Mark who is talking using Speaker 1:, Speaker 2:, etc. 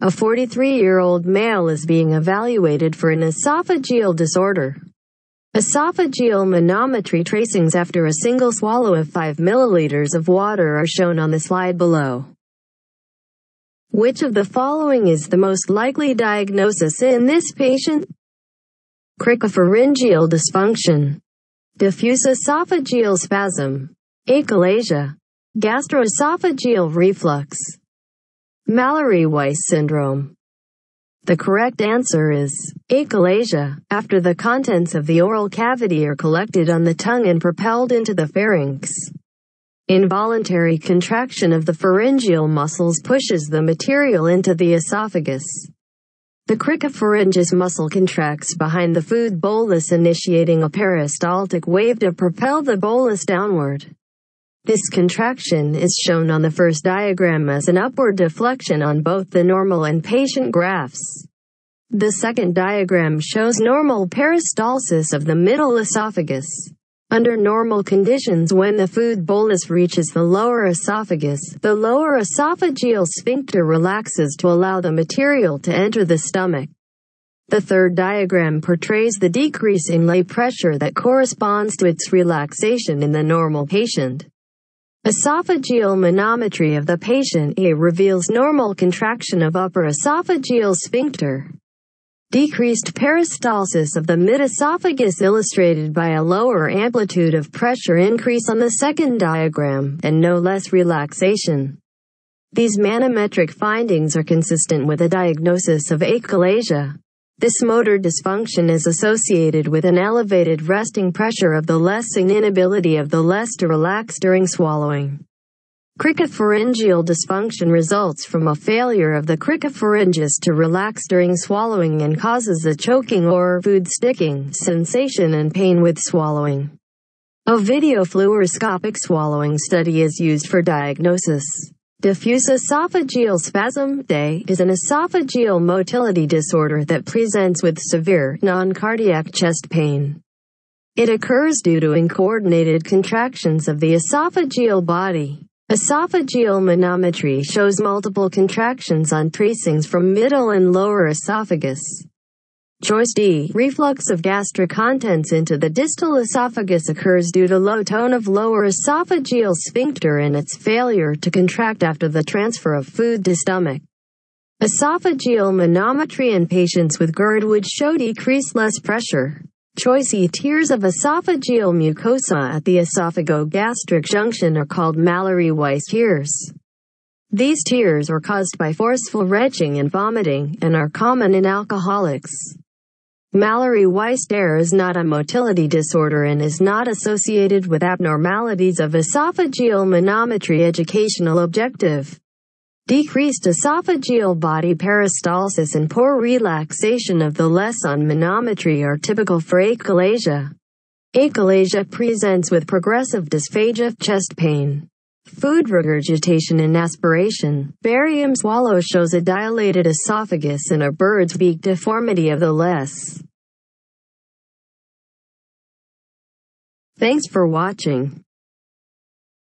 Speaker 1: A 43-year-old male is being evaluated for an esophageal disorder. Esophageal manometry tracings after a single swallow of 5 milliliters of water are shown on the slide below. Which of the following is the most likely diagnosis in this patient? Cricopharyngeal dysfunction. Diffuse esophageal spasm. Achalasia. Gastroesophageal reflux. Mallory Weiss syndrome. The correct answer is achalasia, after the contents of the oral cavity are collected on the tongue and propelled into the pharynx. Involuntary contraction of the pharyngeal muscles pushes the material into the esophagus. The cricopharyngeus muscle contracts behind the food bolus initiating a peristaltic wave to propel the bolus downward. This contraction is shown on the first diagram as an upward deflection on both the normal and patient graphs. The second diagram shows normal peristalsis of the middle esophagus. Under normal conditions when the food bolus reaches the lower esophagus, the lower esophageal sphincter relaxes to allow the material to enter the stomach. The third diagram portrays the decrease in lay pressure that corresponds to its relaxation in the normal patient. Esophageal manometry of the patient A reveals normal contraction of upper esophageal sphincter. Decreased peristalsis of the mid-esophagus illustrated by a lower amplitude of pressure increase on the second diagram, and no less relaxation. These manometric findings are consistent with a diagnosis of achalasia. This motor dysfunction is associated with an elevated resting pressure of the less and inability of the less to relax during swallowing. Cricopharyngeal dysfunction results from a failure of the cricopharynges to relax during swallowing and causes a choking or food sticking sensation and pain with swallowing. A video fluoroscopic swallowing study is used for diagnosis. Diffuse esophageal spasm day, is an esophageal motility disorder that presents with severe, non-cardiac chest pain. It occurs due to uncoordinated contractions of the esophageal body. Esophageal manometry shows multiple contractions on tracings from middle and lower esophagus. Choice D. Reflux of gastric contents into the distal esophagus occurs due to low tone of lower esophageal sphincter and its failure to contract after the transfer of food to stomach. Esophageal manometry in patients with GERD would show decreased less pressure. Choice E. Tears of esophageal mucosa at the esophagogastric junction are called Mallory-Weiss tears. These tears are caused by forceful retching and vomiting and are common in alcoholics. Mallory Weiss is not a motility disorder and is not associated with abnormalities of esophageal manometry educational objective. Decreased esophageal body peristalsis and poor relaxation of the less on manometry are typical for achalasia. Achalasia presents with progressive dysphagia, chest pain, Food regurgitation and aspiration. Barium swallow shows a dilated esophagus and a bird's beak deformity of the less. Thanks for watching.